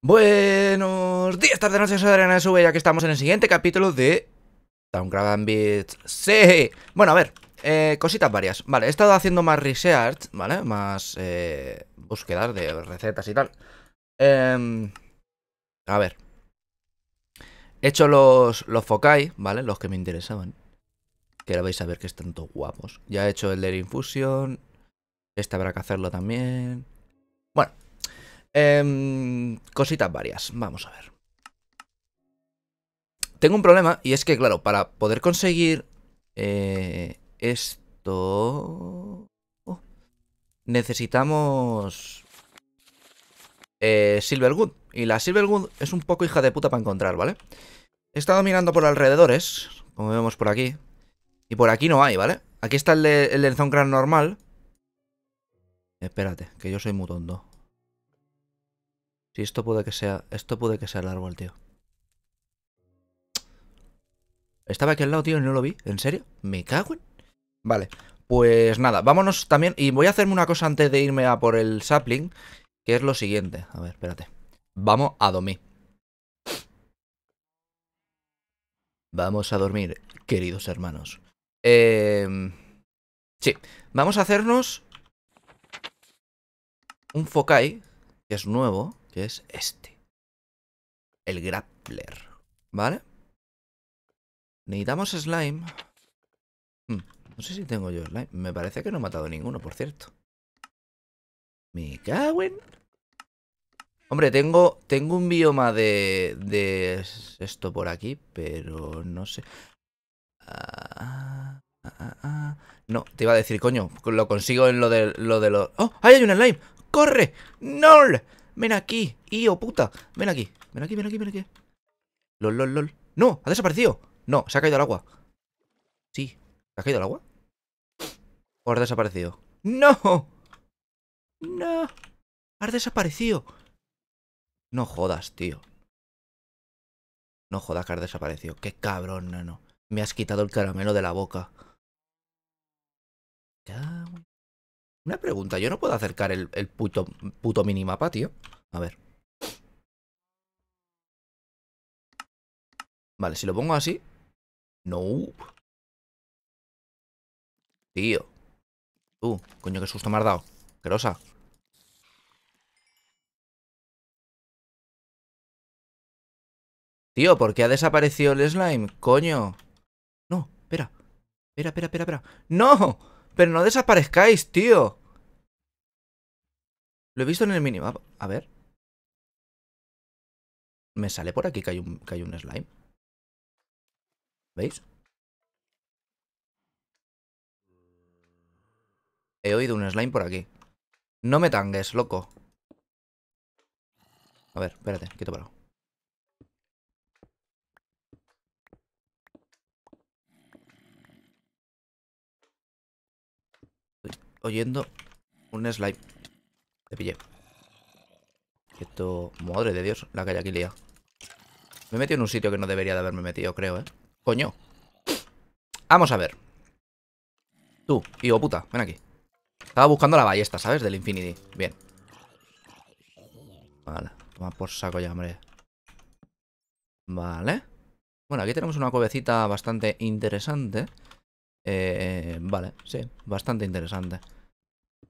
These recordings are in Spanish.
Buenos días, tarde, noches, soy Adriana Sube ya que estamos en el siguiente capítulo de Craven Beats. ¡Sí! Bueno, a ver, eh, cositas varias. Vale, he estado haciendo más research, ¿vale? Más eh, búsquedas de recetas y tal. Em, a ver. He hecho los, los ¿vale? Los que me interesaban. Que lo vais a ver que es tanto guapos. Ya he hecho el de Infusion. Este habrá que hacerlo también. Em, cositas varias, vamos a ver. Tengo un problema y es que, claro, para poder conseguir eh, esto... Oh, necesitamos... Eh, Silver Good. Y la Good es un poco hija de puta para encontrar, ¿vale? He estado mirando por alrededores, como vemos por aquí. Y por aquí no hay, ¿vale? Aquí está el, el normal. Espérate, que yo soy muy tonto. Sí, esto puede que sea. Esto puede que sea el árbol, tío. Estaba aquí al lado, tío, y no lo vi. ¿En serio? ¿Me cago en? Vale. Pues nada, vámonos también. Y voy a hacerme una cosa antes de irme a por el sapling. Que es lo siguiente. A ver, espérate. Vamos a dormir. Vamos a dormir, queridos hermanos. Eh... Sí, vamos a hacernos un focai. que es nuevo es este. El grappler, ¿vale? Necesitamos slime. Hmm, no sé si tengo yo slime. Me parece que no he matado ninguno, por cierto. Me cago en... Hombre, tengo, tengo un bioma de, de esto por aquí, pero no sé. Ah, ah, ah, no, te iba a decir, coño, lo consigo en lo de lo de lo ¡Oh! ¡Ahí hay un slime! ¡Corre! ¡No! ¡Ven aquí! ¡Io, puta! ¡Ven aquí! ¡Ven aquí, ven aquí, ven aquí! ¡Lol, lol, lol! ¡No! ¡Ha desaparecido! No, se ha caído al agua. Sí. ¿Se ha caído al agua? ¿O ha desaparecido? ¡No! ¡No! ¡Has desaparecido! No jodas, tío. No jodas que has desaparecido. ¡Qué cabrón, nano! Me has quitado el caramelo de la boca. Una pregunta, yo no puedo acercar el, puto, puto minimapa, tío. A ver. Vale, si lo pongo así... No. Uh. Tío. Uh, coño, qué susto me has dado. Querosa. Tío, ¿por qué ha desaparecido el slime? Coño. No, espera. Espera, espera, espera, espera. ¡No! Pero no desaparezcáis, tío. Lo he visto en el minimap. A ver. Me sale por aquí que hay un, que hay un slime. ¿Veis? He oído un slime por aquí. No me tangues, loco. A ver, espérate, te parado. oyendo un slime. Te pillé. Esto... Madre de Dios, la que aquí lía. Me he metido en un sitio que no debería de haberme metido, creo, ¿eh? Coño. Vamos a ver. Tú, hijo puta, ven aquí. Estaba buscando la ballesta, ¿sabes? Del Infinity. Bien. Vale. Toma por saco ya, hombre. Vale. Bueno, aquí tenemos una cuevecita bastante interesante. Eh, vale, sí, bastante interesante.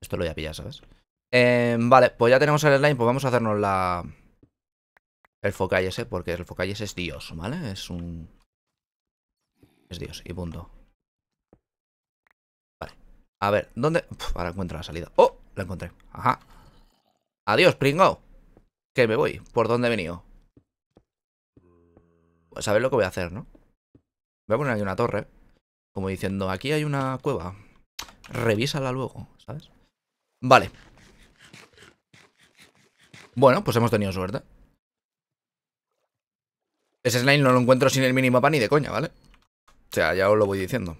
Esto lo voy a pillar, ¿sabes? Eh, vale, pues ya tenemos el slime, pues vamos a hacernos la... El ¿eh? porque el ese es dios, ¿vale? Es un... Es dios, y punto. Vale. A ver, ¿dónde...? ahora encuentro la salida. ¡Oh! La encontré. Ajá. Adiós, pringo. Que me voy. ¿Por dónde he venido? Pues a ver lo que voy a hacer, ¿no? Voy a poner aquí una torre. Como diciendo, aquí hay una cueva. Revísala luego, ¿sabes? Vale. Bueno, pues hemos tenido suerte. Ese slime no lo encuentro sin el mínimo pan ni de coña, ¿vale? O sea, ya os lo voy diciendo.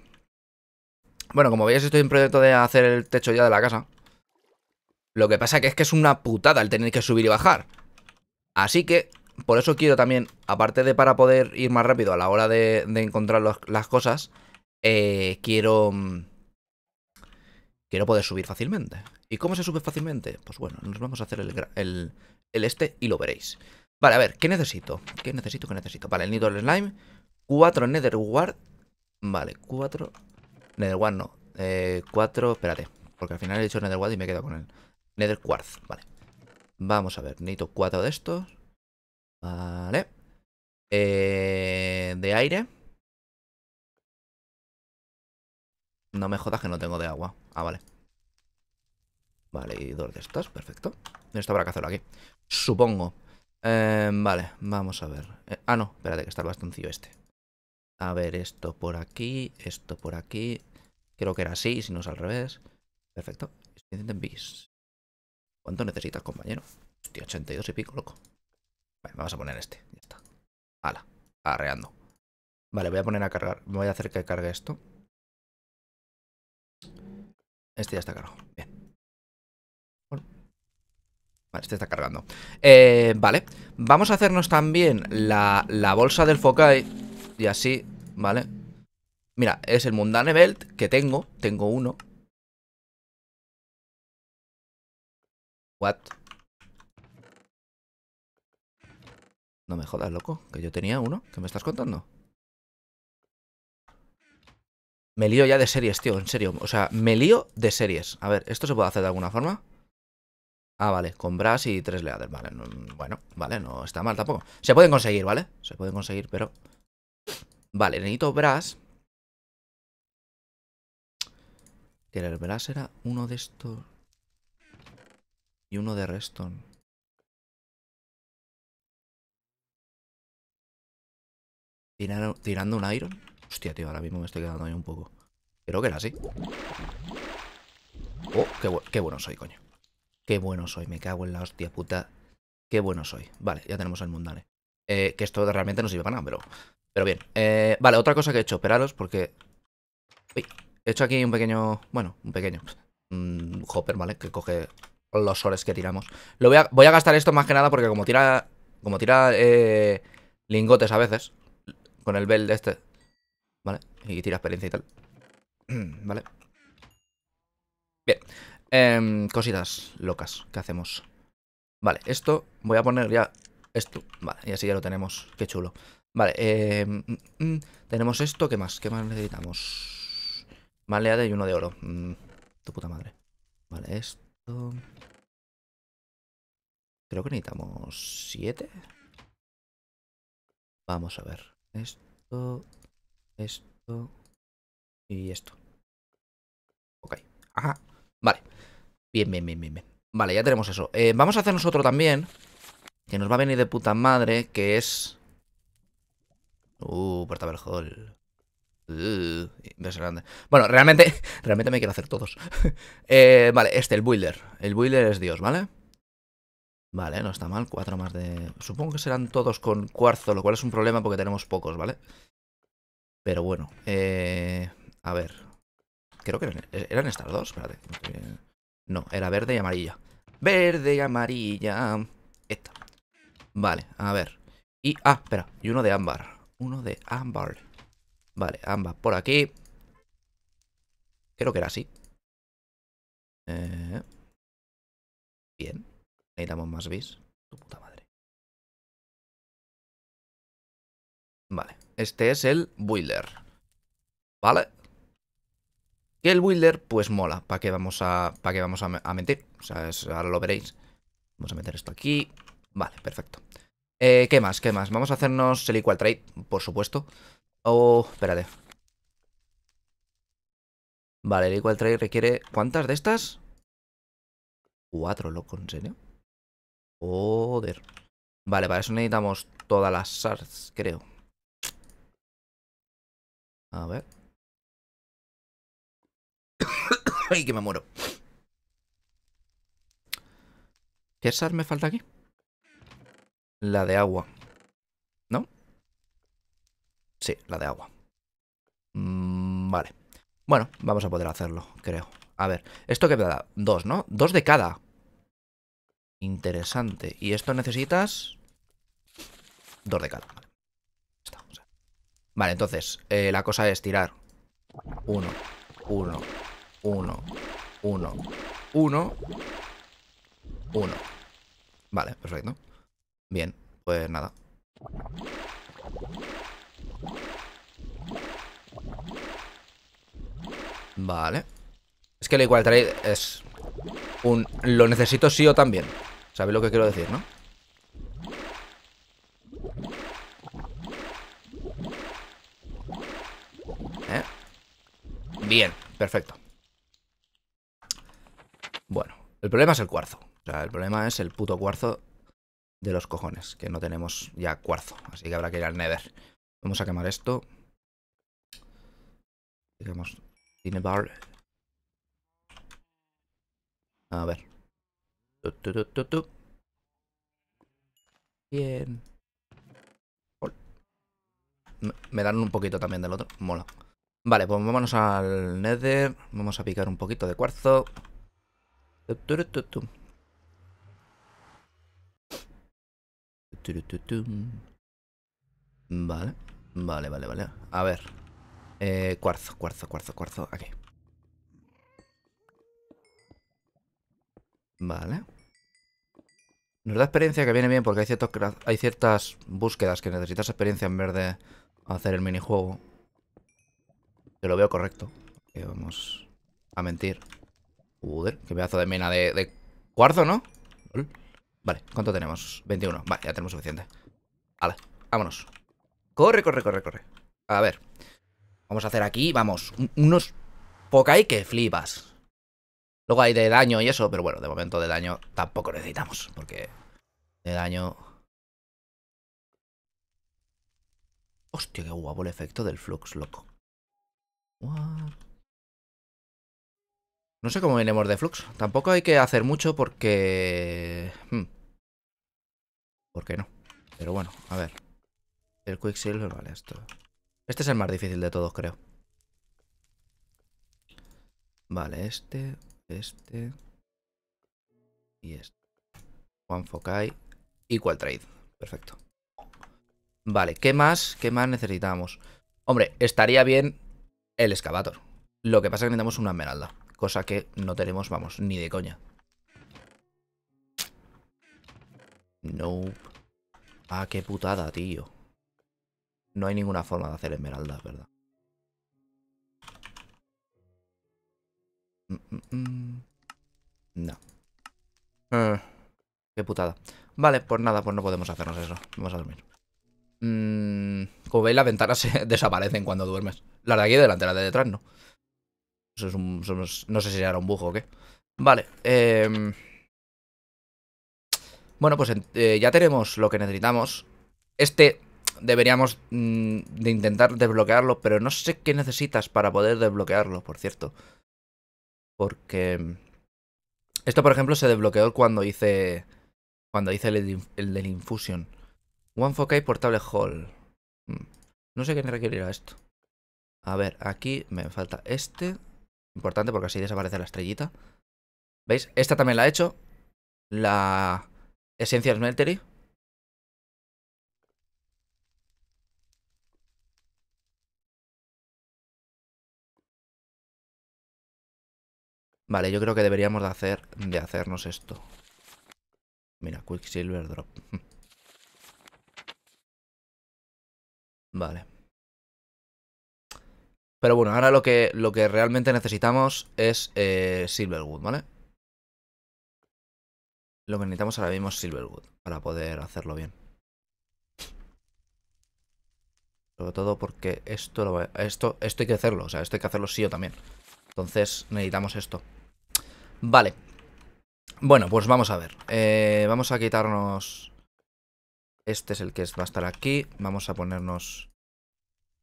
Bueno, como veis estoy en proyecto de hacer el techo ya de la casa. Lo que pasa que es que es una putada el tener que subir y bajar. Así que, por eso quiero también, aparte de para poder ir más rápido a la hora de, encontrar las cosas, eh, quiero, mm, quiero poder subir fácilmente. ¿Y cómo se sube fácilmente? Pues bueno, nos vamos a hacer el, este y lo veréis. Vale, a ver, ¿qué necesito? ¿Qué necesito? ¿Qué necesito? Vale, el nido del slime, Cuatro nether ward, vale, cuatro nether no, Eh, cuatro. espérate, porque al final he dicho nether y me he quedado con el nether quartz, vale. Vamos a ver, necesito cuatro de estos, vale, eh, de aire, No me jodas que no tengo de agua. Ah, vale. Vale, y dos de estas, perfecto. Esto habrá que hacerlo aquí. Supongo. Eh, vale, vamos a ver. Eh, ah, no, espérate, que está el bastoncillo este. A ver, esto por aquí, esto por aquí. Creo que era así, si no es al revés. Perfecto. ¿Cuánto necesitas, compañero? Hostia, 82 y pico, loco. Vale, vamos a poner este. Ya está. Ala, arreando. Vale, voy a poner a cargar. voy a hacer que cargue esto. Este ya está cargado. Bien. Vale, este está cargando. Eh, vale. Vamos a hacernos también la, bolsa del Fokai. Y así, ¿vale? Mira, es el Mundane Belt que tengo. Tengo uno. What? No me jodas, loco, que yo tenía uno. ¿Qué me estás contando? Me lío ya de series, tío, en serio. O sea, me lío de series. A ver, ¿esto se puede hacer de alguna forma? Ah, vale, con Brass y tres Leader, vale. bueno, vale, no está mal tampoco. Se pueden conseguir, ¿vale? Se pueden conseguir, pero... Vale, necesito Brass. Que el Brass era uno de estos... Y uno de Reston. ¿Tirando un Iron? Hostia, tío, ahora mismo me estoy quedando ahí un poco. Creo que era así. Oh, qué, bueno soy, coño. Qué bueno soy, me cago en la hostia puta. Qué bueno soy. Vale, ya tenemos el mundane. Eh, que esto realmente no sirve para nada, pero... Pero bien. Eh, vale, otra cosa que he hecho, esperaros, porque... Uy, he hecho aquí un pequeño... Bueno, un pequeño... Mm, hopper, ¿vale? Que coge los soles que tiramos. Lo voy a, gastar esto más que nada porque como tira... Como tira eh, lingotes a veces. Con el de este ¿Vale? Y tira experiencia y tal. ¿Vale? Bien. Em, cositas locas que hacemos. Vale, esto voy a poner ya esto. Vale, y así ya lo tenemos. Qué chulo. Vale, em, mm, mm, tenemos esto. ¿Qué más? ¿Qué más necesitamos? Maleada y uno de oro. Mm, tu puta madre. Vale, esto... Creo que necesitamos siete. Vamos a ver. Esto... Esto y esto. Ok. Ajá. Vale. Bien, bien, bien, bien, bien. Vale, ya tenemos eso. Eh, vamos a hacer nosotros también. Que nos va a venir de puta madre, que es... Uh, del hall. Uh, bueno, realmente, realmente me quiero hacer todos. Eh, vale, este, el builder. El builder es Dios, ¿vale? Vale, no está mal. Cuatro más de... Supongo que serán todos con cuarzo, lo cual es un problema porque tenemos pocos, ¿vale? Pero bueno, eh, a ver. Creo que eran, estas dos, No, era verde y amarilla. Verde y amarilla. Esta. Vale, a ver. Y, ah, espera, y uno de ámbar. Uno de ámbar. Vale, ámbar por aquí. Creo que era así. Eh, bien. Necesitamos más bis. Tu puta madre. Vale. Este es el builder. ¿Vale? Que el builder, pues mola. ¿Para qué vamos a, para qué vamos a, O sea, ahora lo veréis. Vamos a meter esto aquí. Vale, perfecto. Eh, ¿Qué más? ¿Qué más? Vamos a hacernos el equal trade, por supuesto. Oh, espérate. Vale, el equal trade requiere... ¿Cuántas de estas? Cuatro, lo ¿en serio? Joder. Vale, para eso necesitamos todas las SARS, creo. A ver. ¡Ay, que me muero! ¿Qué SAR me falta aquí? La de agua. ¿No? Sí, la de agua. Mm, vale. Bueno, vamos a poder hacerlo, creo. A ver, esto qué me da dos, ¿no? Dos de cada. Interesante. Y esto necesitas... Dos de cada, Vale, entonces, eh, la cosa es tirar. Uno, uno, uno, uno, uno, uno. Vale, perfecto. Bien, pues nada. Vale. Es que el igual Trade es un... Lo necesito sí o también. ¿Sabéis lo que quiero decir, no? Bien, perfecto. Bueno, el problema es el cuarzo. O sea, el problema es el puto cuarzo de los cojones, que no tenemos ya cuarzo, así que habrá que ir al nether. Vamos a quemar esto. Digamos, Cinebar. A ver. Bien. Me dan un poquito también del otro. Mola. Vale, pues vámonos al Nether. Vamos a picar un poquito de cuarzo. Vale, vale, vale, vale. A ver. Eh, cuarzo, cuarzo, cuarzo, cuarzo. Aquí. Vale. Nos da experiencia que viene bien porque hay, hay ciertas búsquedas que necesitas experiencia en vez de hacer el minijuego. Que lo veo correcto. Que eh, vamos a mentir. Joder, qué pedazo de mina de, cuarzo, ¿no? Vale, ¿cuánto tenemos? 21. Vale, ya tenemos suficiente. Vale, vámonos. Corre, corre, corre, corre. A ver. Vamos a hacer aquí, vamos, unos Pokai que flipas. Luego hay de daño y eso, pero bueno, de momento de daño tampoco necesitamos, porque de daño... Hostia, qué guapo el efecto del flux, loco. No sé cómo venimos de flux. Tampoco hay que hacer mucho porque... Hmm, ¿Por qué no? Pero bueno, a ver. El Quicksilver, vale, esto... Este es el más difícil de todos, creo. Vale, este, este... Y este. One y Equal Trade. Perfecto. Vale, ¿qué más? ¿Qué más necesitamos? Hombre, estaría bien el excavator. Lo que pasa es que necesitamos una esmeralda, cosa que no tenemos, vamos, ni de coña. No. Nope. Ah, qué putada, tío. No hay ninguna forma de hacer esmeraldas, ¿verdad? Mm, mm, mm. No. Eh. qué putada. Vale, pues nada, pues no podemos hacernos eso. Vamos a dormir. como veis, las ventanas se desaparecen cuando duermes. La de aquí delante, la de detrás no. Eso es un, no sé si era un bujo o qué. Vale. Em, bueno, pues eh, ya tenemos lo que necesitamos. Este deberíamos mm, de intentar desbloquearlo, pero no sé qué necesitas para poder desbloquearlo, por cierto. Porque... Em, esto, por ejemplo, se desbloqueó cuando hice... Cuando hice el, del Infusion. One 4 Portable Hall. Hmm. No sé qué requerirá esto. A ver, aquí me falta este. Importante porque así desaparece la estrellita. ¿Veis? Esta también la he hecho. La esencia Smeltery. Vale, yo creo que deberíamos de hacer de hacernos esto. Mira, Quicksilver Drop. vale. Pero bueno, ahora lo que, lo que realmente necesitamos es eh, Silverwood, ¿vale? Lo que necesitamos ahora mismo es Silverwood para poder hacerlo bien. Sobre todo porque esto, esto, esto hay que hacerlo, o sea, esto hay que hacerlo sí o también. Entonces necesitamos esto. Vale. Bueno, pues vamos a ver. Eh, vamos a quitarnos... Este es el que va a estar aquí. Vamos a ponernos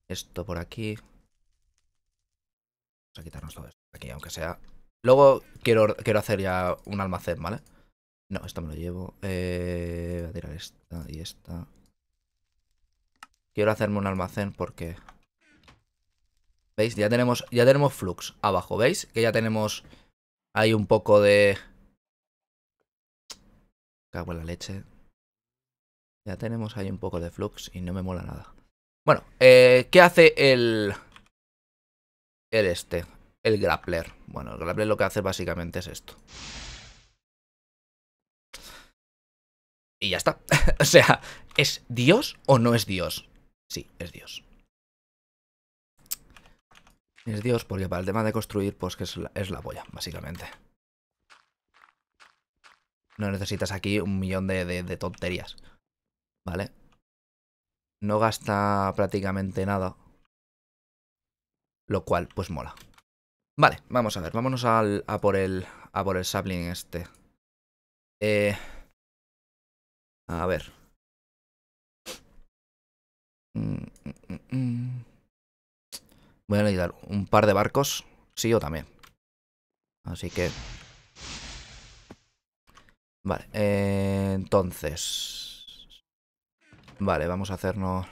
esto por aquí. Vamos a quitarnos todo esto aquí, aunque sea... Luego quiero, quiero hacer ya un almacén, ¿vale? No, esto me lo llevo. Eh, voy a tirar esta y esta. Quiero hacerme un almacén porque... ¿Veis? Ya tenemos, ya tenemos flux abajo, ¿veis? Que ya tenemos ahí un poco de... Cago en la leche. Ya tenemos ahí un poco de flux y no me mola nada. Bueno, eh, ¿qué hace el el este, el grappler. Bueno, el grappler lo que hace básicamente es esto. Y ya está. o sea, ¿es Dios o no es Dios? Sí, es Dios. Es Dios porque para el tema de construir, pues que es la, es boya, básicamente. No necesitas aquí un millón de tonterías. ¿Vale? No gasta prácticamente nada. Lo cual, pues mola. Vale, vamos a ver, vámonos al, a por el a por el sapling este. Eh, a ver. Mm, mm, mm, Voy a necesitar un par de barcos, sí yo también. Así que... Vale, eh, entonces... Vale, vamos a hacernos...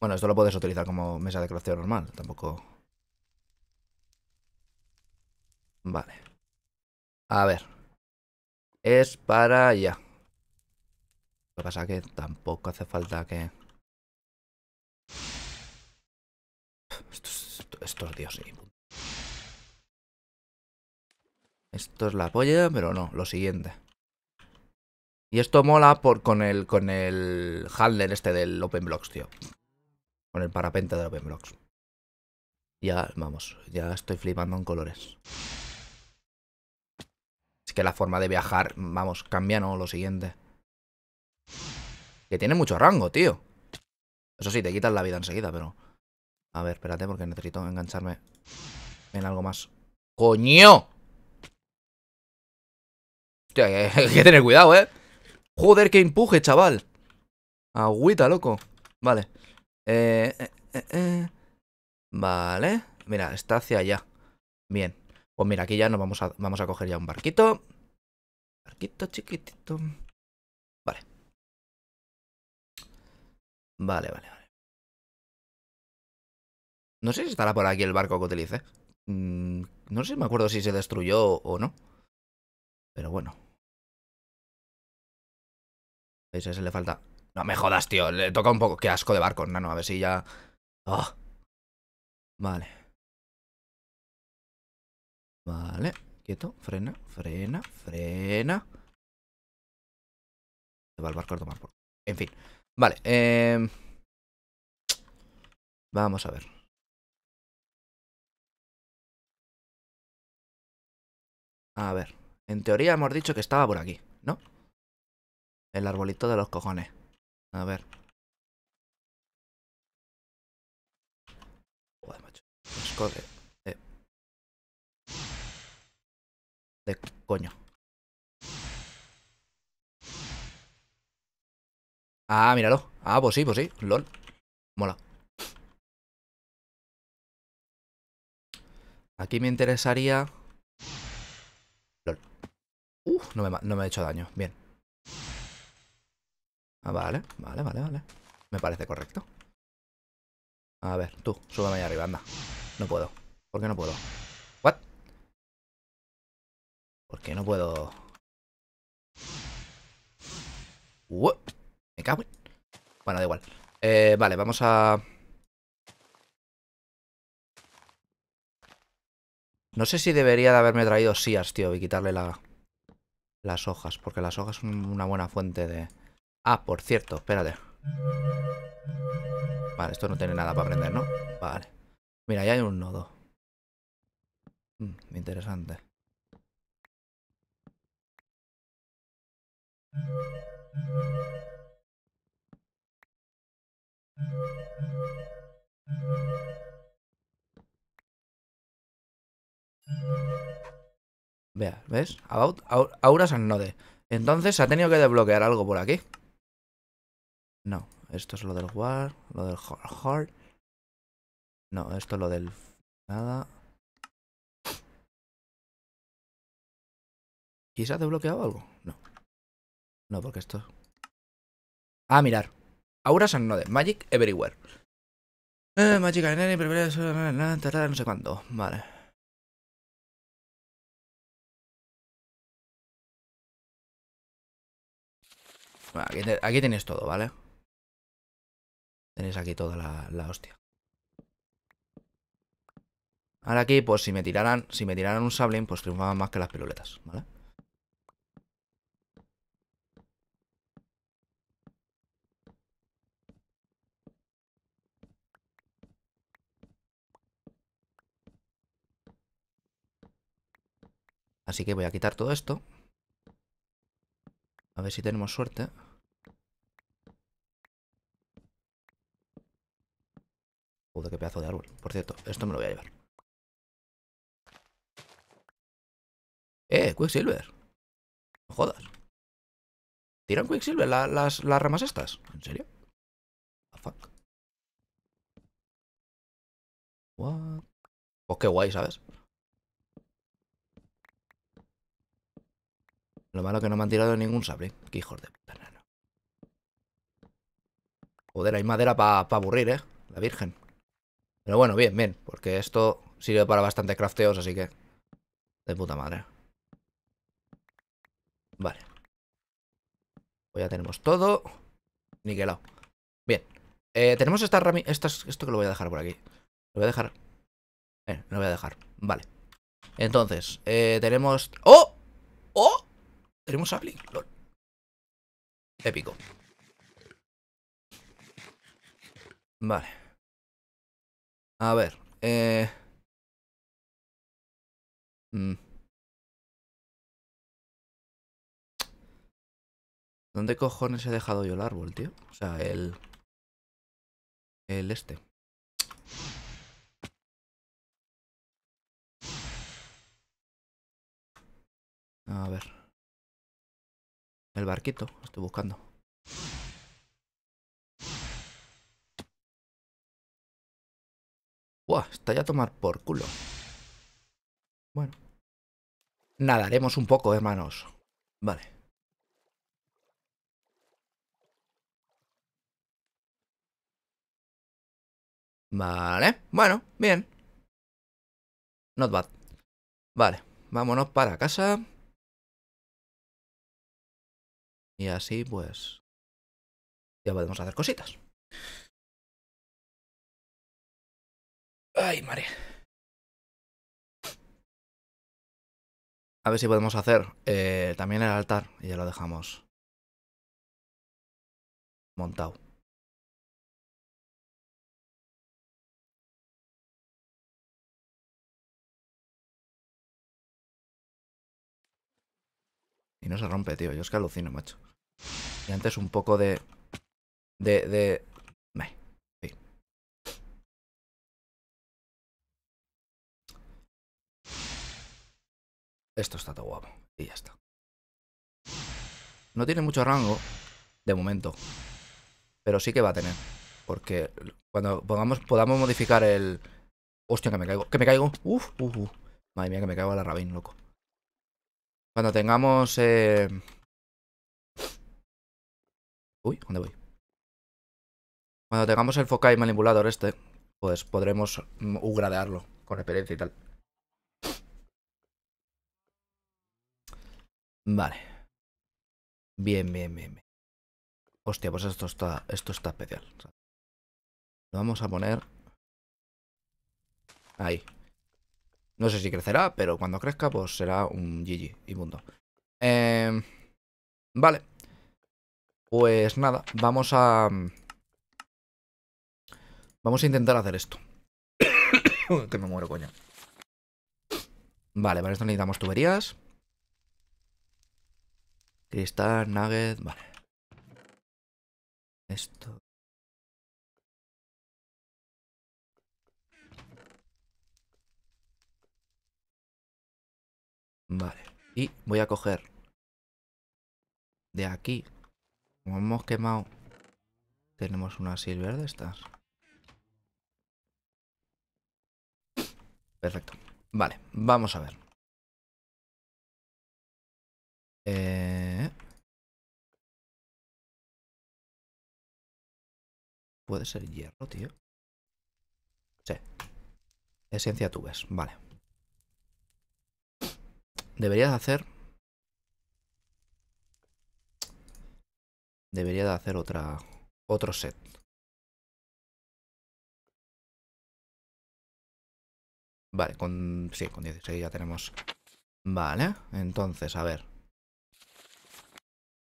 Bueno, esto lo puedes utilizar como mesa de crafteo normal, tampoco... Vale. A ver. Es para allá. Lo que pasa que tampoco hace falta que... Esto es dios, sí. Esto es la polla, pero no, lo siguiente. Y esto mola por, con, el, con el handler este del Open Blocks, tío con el parapente de OpenBlocks Ya, vamos, ya estoy flipando en colores. Es que la forma de viajar, vamos, cambia, ¿no? Lo siguiente. Que tiene mucho rango, tío. Eso sí, te quitas la vida enseguida, pero... A ver, espérate, porque necesito engancharme en algo más. ¡Coño! Tío, hay, que tener cuidado, ¿eh? Joder, qué empuje, chaval. Agüita, loco. Vale. Eh, eh, eh, vale. Mira, está hacia allá. Bien. Pues mira, aquí ya nos vamos a, vamos a coger ya un barquito. Barquito chiquitito. Vale. Vale, vale, vale. No sé si estará por aquí el barco que utilice. Mm, no sé si me acuerdo si se destruyó o no. Pero bueno. ¿Veis? A ese le falta no me jodas, tío. Le toca un poco. Qué asco de barco, nano. A ver si ya. Ah. Vale. Vale. Quieto. Frena, frena, frena. Se va el barco a tomar por. En fin. Vale. Em. Vamos a ver. A ver. En teoría hemos dicho que estaba por aquí, ¿no? El arbolito de los cojones. A ver. Joder, macho. De coño. Ah, míralo. Ah, pues sí, pues sí. LOL. Mola. Aquí me interesaría... LOL. Uf, no me, no me ha hecho daño. Bien. Ah, vale, vale, vale, vale. Me parece correcto. A ver, tú, súbeme ahí arriba, anda. No puedo. ¿Por qué no puedo? ¿What? ¿Por qué no puedo? Me cago en... Bueno, da igual. Eh, vale, vamos a... No sé si debería de haberme traído SIAS, tío, y quitarle la... las hojas, porque las hojas son una buena fuente de... Ah, por cierto, espérate. Vale, esto no tiene nada para aprender, ¿no? Vale. Mira, ya hay un nodo. Hmm, interesante. Vea, ¿ves? About, auras and node. Entonces ha tenido que desbloquear algo por aquí. No, esto es lo del War, lo del Hard. No, esto es lo del... Nada. quizás ha desbloqueado algo? No. No, porque esto... Ah, mirar. Auras and Node. Magic Everywhere. Eh, Magic Arena, no sé cuándo. Vale. aquí, todo, ¿vale? vale Tenéis aquí toda la, hostia. Ahora aquí, pues si me tiraran, si me tiraran un sable, pues triunfaban más que las piruletas, Así que voy a quitar todo esto. A ver si tenemos suerte. de qué pedazo de árbol. Por cierto, esto me lo voy a llevar. Eh, Quicksilver. No jodas. ¿Tiran Quicksilver las, las ramas estas? ¿En serio? fuck. What? Pues qué guay, ¿sabes? Lo malo que no me han tirado ningún sable. Qué hijos de puta, nana. Joder, hay madera para aburrir, ¿eh? La virgen. Pero bueno, bien, bien, porque esto sirve para bastante crafteos, así que... De puta madre. Vale. Pues ya tenemos todo. Niquelado. Bien. Eh, tenemos esta rami... esto que lo voy a dejar por aquí. Lo voy a dejar... no eh, lo voy a dejar. Vale. Entonces, eh, tenemos... ¡Oh! ¡Oh! Tenemos a ¡Lol! Épico. Vale. A ver. Eh... Mm. ¿Dónde cojones he dejado yo el árbol, tío? O sea, el... El este. A ver. El barquito, estoy buscando. Buah, está ya a tomar por culo. Bueno. Nadaremos un poco, hermanos. Eh, vale. Vale. Bueno, bien. Not bad. Vale. Vámonos para casa. Y así, pues... Ya podemos hacer cositas. Ay, madre. A ver si podemos hacer eh, también el altar y ya lo dejamos montado. Y no se rompe, tío. Yo es que alucino, macho. Y antes un poco de... De, de, esto está todo guapo. Y ya está. No tiene mucho rango, de momento. Pero sí que va a tener. Porque cuando podamos, podamos modificar el... Hostia, que me caigo. Que me caigo. Uf, uf, uf. Madre mía, que me caigo a la rabín, loco. Cuando tengamos... Eh, uy, ¿dónde voy? Cuando tengamos el y manipulador este, pues podremos mm, ugradearlo con experiencia y tal. Vale. Bien, bien, bien, Hostia, pues esto está, esto está especial. Lo vamos a poner... Ahí. No sé si crecerá, pero cuando crezca, pues será un GG y mundo em, vale. Pues nada, vamos a... Vamos a intentar hacer esto. que me muero, coño. Vale, para esto necesitamos tuberías. Cristal, nugget, vale. Esto. Vale. Y voy a coger de aquí. Como hemos quemado. Tenemos una silver de estas. Perfecto. Vale, vamos a ver. Eh... Puede ser hierro, tío. Sí. Esencia tubes, vale. Debería de hacer... Debería de hacer otra... Otro set. Vale, con... Sí, con 16 ya tenemos... Vale, entonces, a ver.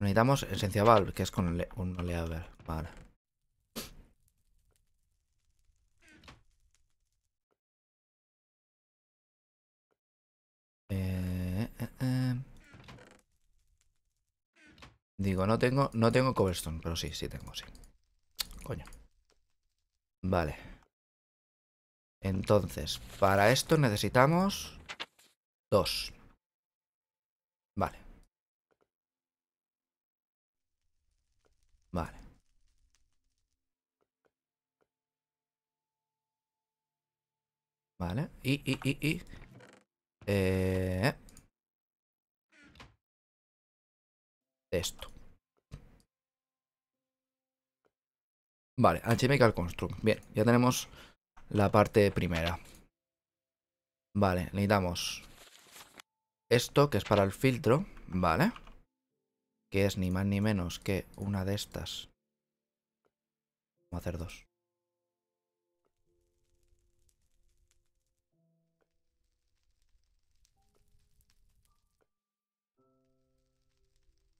Necesitamos esencia valve, que es con un oleador. Vale. Eh, eh, eh, Digo, no tengo, no tengo cobblestone, pero sí, sí tengo, sí. Coño. Vale. Entonces, para esto necesitamos dos. Vale. Vale. Vale. Y, y, y, y. Eh, esto. Vale, HMical Construct. Bien, ya tenemos la parte primera. Vale, necesitamos esto, que es para el filtro, ¿vale? Que es ni más ni menos que una de estas. Vamos a hacer dos.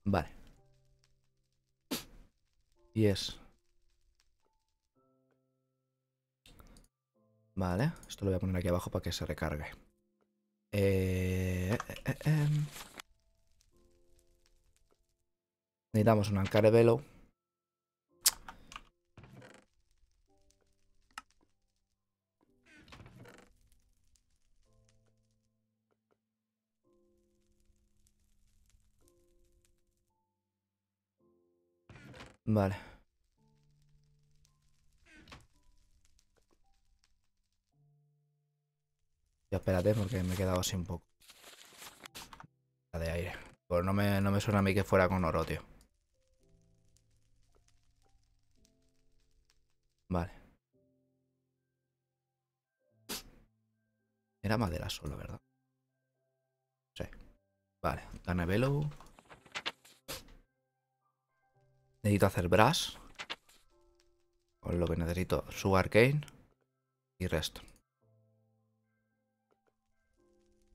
Vale. Y es. Vale, esto lo voy a poner aquí abajo para que se recargue. Eh, eh, eh, eh. Necesitamos un alcarevelo. Vale. Ya espérate porque me he quedado así un poco. de aire. Pues no me, no me suena a mí que fuera con oro, tío. Vale. Era madera solo, ¿verdad? Sí. Vale. velo Necesito hacer brass. Con lo que necesito su arcane y resto.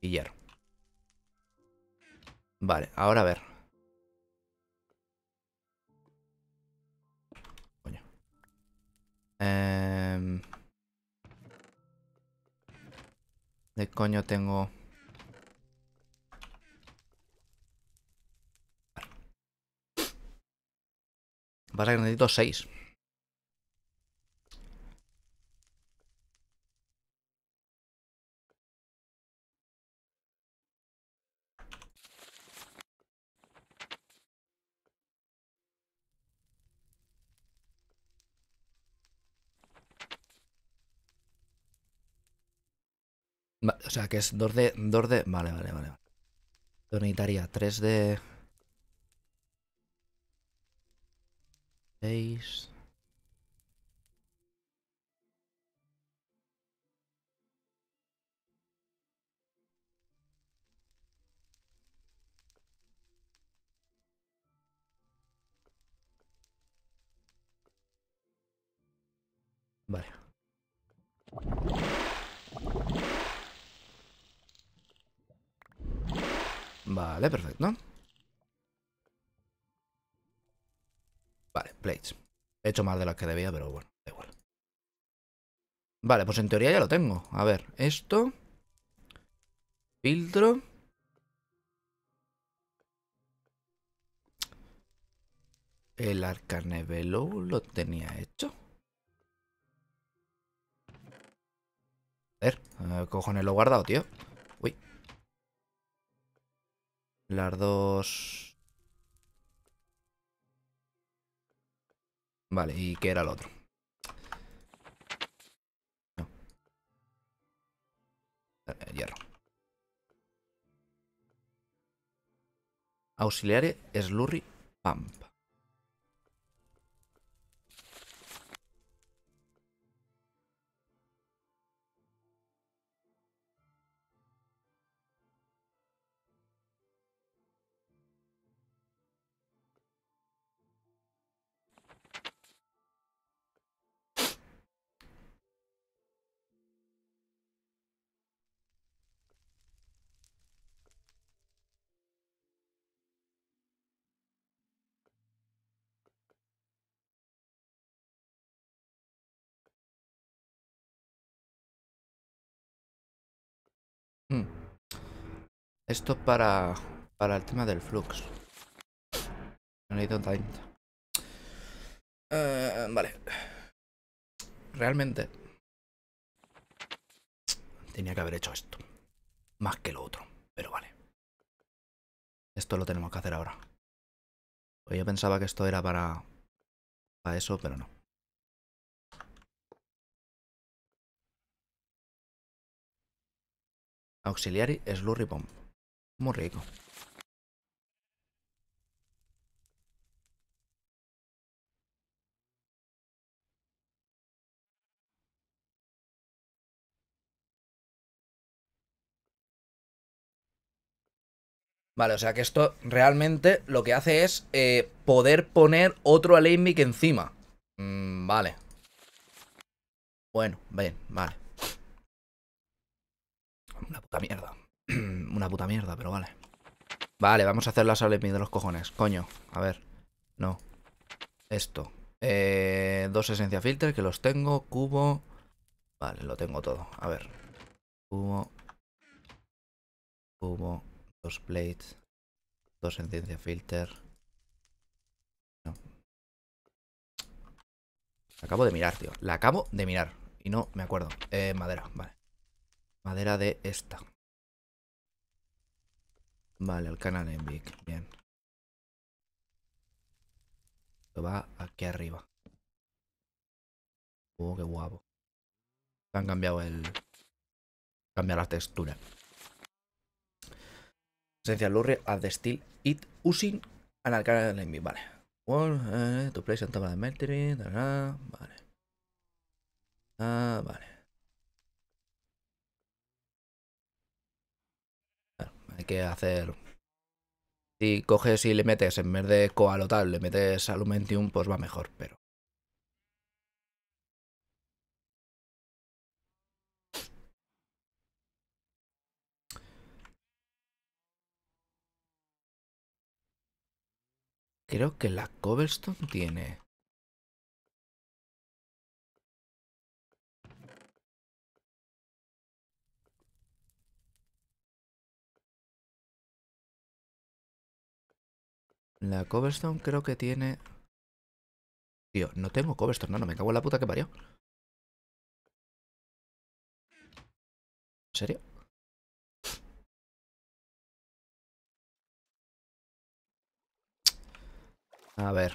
Y hierro. Vale, ahora a ver. Coño. Em, ¿De coño tengo...? Pasa que necesito 6. O sea, que es 2 de... 2 de... Vale, vale, vale. necesitaría 3 de... Vale. Vale, perfecto. plates. He hecho más de las que debía, pero bueno, da igual. Vale, pues en teoría ya lo tengo. A ver, esto. Filtro. El Arcane lo tenía hecho. A ver, eh, cojones lo he guardado, tío. Uy. Las dos... Vale, ¿y qué era el otro? No. Eh, hierro. Auxiliare Slurry pampa. Esto para, para el tema del flux. No necesito eh, vale. Realmente. Tenía que haber hecho esto. Más que lo otro. Pero vale. Esto lo tenemos que hacer ahora. Pues yo pensaba que esto era para... Para eso, pero no. Auxiliary Slurry Bomb. Muy rico. Vale, o sea que esto realmente lo que hace es eh, poder poner otro alembic encima. Mm, vale. Bueno, bien, vale. Una puta mierda. Una puta mierda, pero vale. Vale, vamos a hacer la sable de los cojones. Coño, a ver. No. Esto. Eh, dos esencia filter que los tengo. Cubo. Vale, lo tengo todo. A ver. Cubo. Cubo. Dos plates. Dos esencia filter. No. acabo de mirar, tío. La acabo de mirar. Y no me acuerdo. Eh, madera, vale. Madera de esta. Vale, el canal big, Bien. Esto va aquí arriba. Oh, qué guapo. Han cambiado el... Cambiar la textura. Esencial Lurre, add the steel, it using an en enemy. Vale. One, eh, to place on top of the Vale. Ah, vale. Hay que hacer... Si coges y le metes, en vez de coalotal, le metes alumentium, pues va mejor, pero... Creo que la cobblestone tiene... La cobblestone creo que tiene... Tío, no tengo cobblestone, no, no, me cago en la puta que parió. ¿En serio? A ver.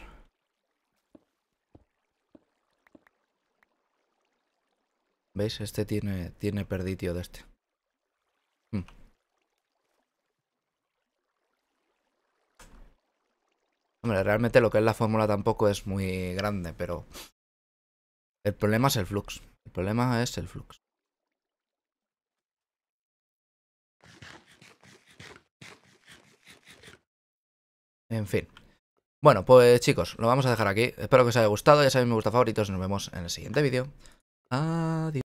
¿Veis? Este tiene, tiene perditio de este. Hombre, realmente lo que es la fórmula tampoco es muy grande, pero... El problema es el flux. El problema es el flux. En fin. Bueno, pues chicos, lo vamos a dejar aquí. Espero que os haya gustado. Ya sabéis, me gusta favoritos. Nos vemos en el siguiente vídeo. Adiós.